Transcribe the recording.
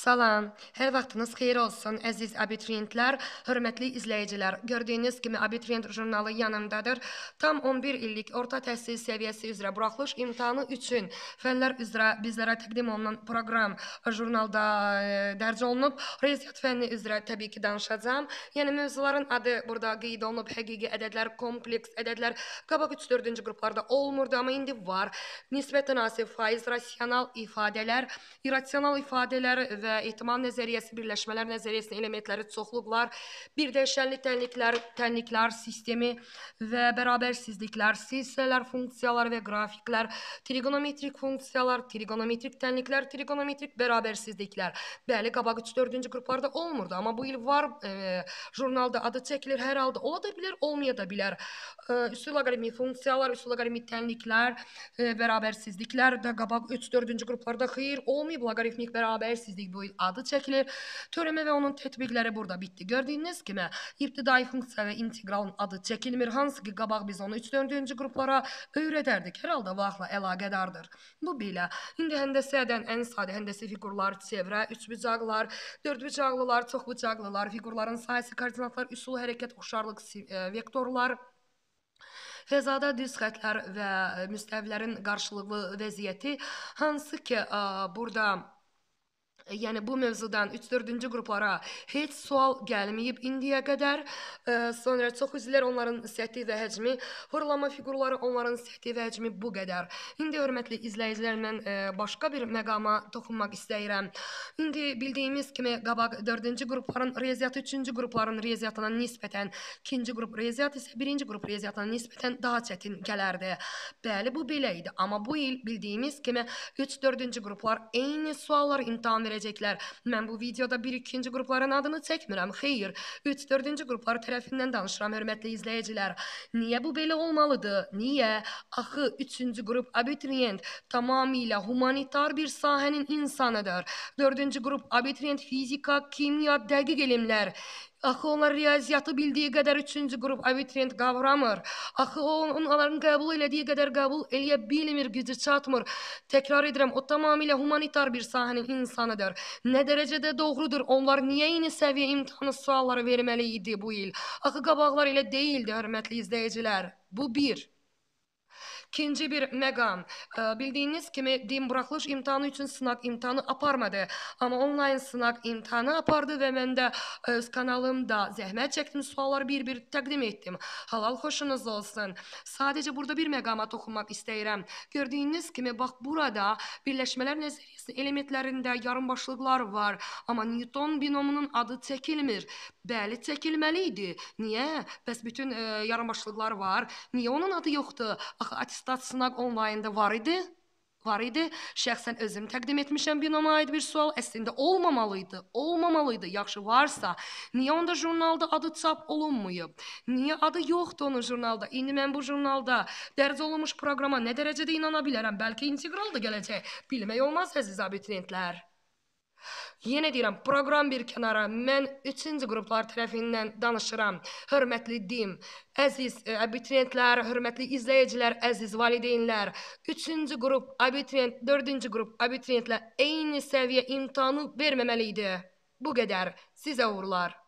Salam. Hər vaxtınız xeyir olsun, əziz abituriyentlər, hörmətli izləyicilər. Gördüyünüz kimi abituriyent jurnalı yanımdadır. Tam 11 illik orta təhsil səviyyəsi üzrə buraxılış imtahanı üçün fənlər üzrə bizlərə təqdim olunan proqram jurnalda e, dərc olunub. Riyaziyyat fənni üzrə təbii ki danışacağam. Yəni mövzuların adı burada qeyd olunub. Həqiqi ədədlər, kompleks ədədlər qabaq 3-4-cü qruplarda olmurdu, amma indi var. Nisbətən asi faiz, rasional ifadələr, irrasional ifadələr və və ehtimal nəzəriyyəsi, birləşmələr nəzəriyyəsinin elementləri çoxluqlar, bir dəyişənli tənliklər, tənliklər sistemi və bərabərsizliklər, silsilələr, funksiyalar və qrafiklər, trigonometrik funksiyalar, trigonometrik tənliklər, trigonometrik bərabərsizliklər. Bəli, qabaq 3-4-cü qruplarda olmurdu, amma bu il var e, jurnalda adı çəkilir hər halda. Ola da bilər, olmaya da bilər. E, üstü loqaritmi funksiyalar, üstü loqaritmi tənliklər, e, bərabərsizliklər də qabaq 3-4-cü qruplarda xeyir olmayıb loqaritmik bərabərsizlik bu bu il adı çəkilir. Törəmə və onun tətbiqləri burada bitdi. Gördüyünüz kimi ibtidai funksiya və inteqralın adı çəkilmir. Hansı ki qabaq biz onu 3-4-cü qruplara öyrədərdik. Hər halda vaxtla əlaqədardır. Bu belə indi həndəsədən ən sadə həndəsi fiqurlar çevrə, üçbucaqlar, dördbucaqlılar, çoxbucaqlılar, fiqurların sayısı, koordinatlar, üsul, hərəkət, oxşarlıq, e, vektorlar Fəzada düz xətlər və e, müstəvilərin qarşılıqlı vəziyyəti hansı ki ə, e, burada yəni bu mövzudan 3-4-cü qruplara heç sual gəlməyib indiyə qədər. Ə, e, sonra çox üzvlər onların səthi və həcmi, fırlama fiqurları onların səthi və həcmi bu qədər. İndi hörmətli izləyicilər mən ə, e, başqa bir məqama toxunmaq istəyirəm. İndi bildiyimiz kimi qabaq 4-cü qrupların riyaziyyatı 3-cü qrupların riyaziyyatına nisbətən, 2-ci qrup riyaziyyat isə 1-ci qrup riyaziyyatına nisbətən daha çətin gələrdi. Bəli, bu belə idi, amma bu il bildiyimiz kimi 3-4-cü qruplar eyni suallar imtahan verəcək biləcəklər. Mən bu videoda 1-2-ci qrupların adını çəkmirəm. Xeyr, 3-4-cü qruplar tərəfindən danışıram, hörmətli izləyicilər. Niyə bu belə olmalıdır? Niyə? Axı 3-cü qrup abituriyent tamamilə humanitar bir sahənin insanıdır. 4-cü qrup abituriyent fizika, kimya, dəqiq elmlər Axı onlar riyaziyyatı bildiyi qədər üçüncü qrup abituriyent qavramır. Axı o onların qəbul elədiyi qədər qəbul eləyə bilmir, gücü çatmır. Təkrar edirəm, o tamamilə humanitar bir sahənin insanıdır. Nə dərəcədə doğrudur, onlar niyə yeni səviyyə imtahanı sualları verməli idi bu il? Axı qabaqlar elə deyildi, hörmətli izləyicilər. Bu bir. İkinci bir məqam, bildiyiniz kimi din buraxılış imtahanı üçün sınaq imtahanı aparmadı, amma onlayn sınaq imtahanı apardı və mən də öz kanalımda zəhmət çəkdim, sualları bir-bir təqdim etdim. Halal xoşunuz olsun. Sadəcə burada bir məqama toxunmaq istəyirəm. Gördüyünüz kimi bax burada birləşmələr nəzəriyyəsinin elementlərində yarımbaşlıqlar var, amma Newton binomunun adı çəkilmir. Bəli, çəkilməli idi. Niyə? Bəs bütün e, yarımbaşlıqlar var. Niyə onun adı yoxdur? Axı Stat sınaq onlaynda var idi. Var idi. Şəxsən özüm təqdim etmişəm binoma aid bir sual. Əslində olmamalı idi. Olmamalı idi. Yaxşı varsa, niyə onda jurnalda adı çap olunmayıb? Niyə adı yoxdur onun jurnalda? İndi mən bu jurnalda dərc olunmuş proqrama nə dərəcədə inana bilərəm? Bəlkə integral da gələcək. Bilmək olmaz əziz abituriyentlər. Yenə deyirəm, proqram bir kənara, mən 3-cü qruplar tərəfindən danışıram. Hörmətli dim, əziz ə, e, abituriyentlər, hörmətli izləyicilər, əziz valideynlər. 3-cü qrup abituriyent, 4-cü qrup abituriyentlə eyni səviyyə imtahanı verməməli idi. Bu qədər. Sizə uğurlar.